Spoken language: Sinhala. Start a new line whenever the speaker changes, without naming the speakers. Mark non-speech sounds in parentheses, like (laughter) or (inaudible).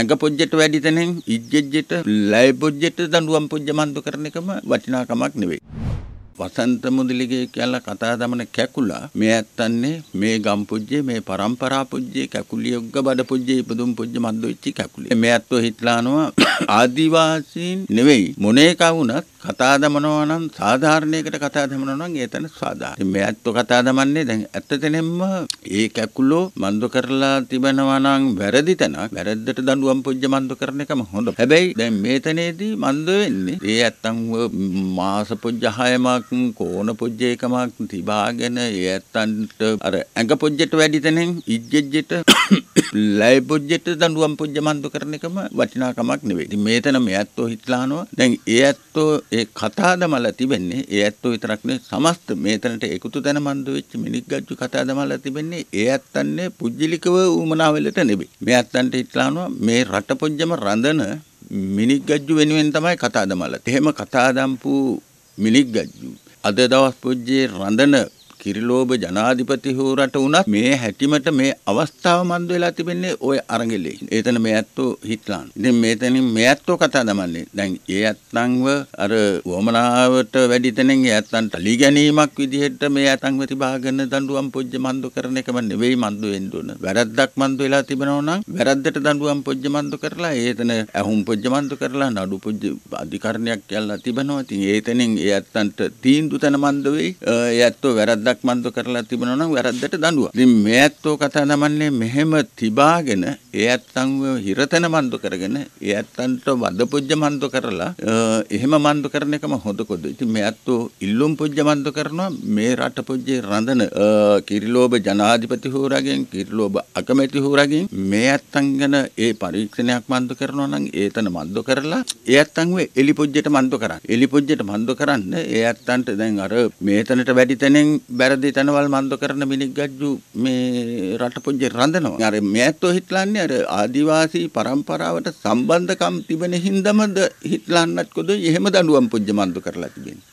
ඇඟ පොජ්ජෙට වැඩි තැනෙන් ඉජ්ජෙජ්ජෙට ලය පොජ්ජෙට දඬුවම් පොජ්ජ මන්දු කරන එකම වටිනාකමක් නෙවෙයි. වසන්ත මුදලිගේ කියලා කතා දමන කැකුලා මේ ඇත්තන්නේ මේ ගම් පුජ්ජේ මේ પરම්පරා පුජ්ජේ කැකුලියොග්ග බඩ පුජ්ජේ ඉපදුම් පුජ්ජ මද්ද වෙච්ච කැකුලිය මේ ඇත්තෝ හිටලානවා (coughs) ආදිවාසීන් නෙවෙයි මොනේ කවුනත් කතා දමනවා නම් සාධාරණයකට කතා දමනවා නම් ඒ තැන සාධාරණ මේ ඇත්තෝ කතා දමන්නේ දැන් ඇත්තතෙනෙම ඒ කැකුලෝ මන්ද කරලා තිබෙනවා නම් වැරදි තැන වැරද්දට දඬුවම් පුජ්ජ මන්ද කරන එකම හොඳ හැබැයි දැන් මේ තැනේදී මන්ද වෙන්නේ ඒ ඇත්තන් මාස පුජ්ජ හයමක් කෝණ පුජ්ජේකමක් තිබාගෙන ඒ ඇත්තන්ට අර ඇඟ පුජ්ජට වැඩි තැනෙන් ඉජ්ජෙජ්ජට (coughs) ලැයි පුජ්ජට දඬුවම් පුජ්ජ මන්දු කරන එකම වටිනාකමක් නෙවෙයි. ඉතින් මේතන මේ ඇත්තෝ හිටලානවා. දැන් ඒ ඇත්තෝ ඒ කතාදමල තිබෙන්නේ ඒ ඇත්තෝ විතරක් නෙවෙයි සමස්ත මේතනට එකතු තැන මන්දු වෙච්ච මිනිස් ගජ්ජු කතාදමල තිබෙන්නේ ඒ ඇත්තන්නේ පුජ්ජලිකව උමනාවලට නෙවෙයි. මේ ඇත්තන්ට හිටලානවා මේ රට පුජ්ජම රඳන මිනිගජ්ජු වෙනුවෙන් තමයි කතාදමල. එහෙම කතාදම්පු මිලික් ගජ්ජු. අද දවස් පුජ්ජේ රඳන කිරිලෝභ ජනාධිපති හෝ රට වුණත් මේ හැටිමට මේ අවස්ථාව මන්ද වෙලා තිබෙන්නේ ওই අරගලේ. ඒතන මේ ඇත්තෝ හිටලාන්. ඉතින් මේතනින් මේ ඇත්තෝ කතා දමන්නේ. දැන් ඒ ඇත්තන්ව අර වොමනාවට වැඩි තැනින් ඒ ඇත්තන්ට ලී ගැනීමක් විදිහට මේ ඇත්තන්ව තිබාගෙන දඬුවම් පොජ්ජ මන්ද කරන එකම නෙවෙයි මන්ද වෙන්න ඕන. වැරද්දක් මන්ද වෙලා තිබෙනවා නම් වැරද්දට දඬුවම් පොජ්ජ මන්ද කරලා ඒතන ඇහුම් පොජ්ජ මන්ද කරලා නඩු පොජ්ජ අධිකරණයක් යල්ලා තිබෙනවා. ඉතින් ඒතනින් ඒ ඇත්තන්ට තීන්දුව තන මන්ද වෙයි. ඒ ඇත්තෝ වැරද්ද වැරද්දක් මන්ද කරලා තිබුණා නම් වැරද්දට දඬුවම්. ඉතින් මේ ඇත්තෝ කතා දමන්නේ මෙහෙම තිබාගෙන ඒ ඇත්තන්ව හිරතන මන්ද කරගෙන ඒ ඇත්තන්ට වදපොජ්ජ මන්ද කරලා එහෙම මන්ද කරන එකම හොඳ කොද. ඉතින් මේ ඇත්තෝ ඉල්ලුම් පොජ්ජ මන්ද කරනවා මේ රට පොජ්ජේ රඳන කිරිලෝභ ජනාධිපති හෝරගෙන් කිරිලෝභ අකමැති හෝරගෙන් මේ ඇත්තන් ගැන ඒ පරීක්ෂණයක් මන්ද කරනවා නම් ඒතන මන්ද කරලා ඒ ඇත්තන්ව එලිපොජ්ජට මන්ද කරන්න. එලිපොජ්ජට මන්ද කරන්න ඒ ඇත්තන්ට දැන් අර මේතනට වැඩි තැනෙන් බැරදි තැනවල් මන්ද කරන මිනික් ගජ්ජු මේ රටපොජ්ජ රඳනවා. අර මෑත්තෝ හිටලන්නේ අර ආදිවාසී පරම්පරාවට සම්බන්ධකම් තිබෙන හින්දමද හිටලන්නත් කොද එහෙම දඬුවම් පොජ්ජ මන්ද කරලා තිබෙන්නේ.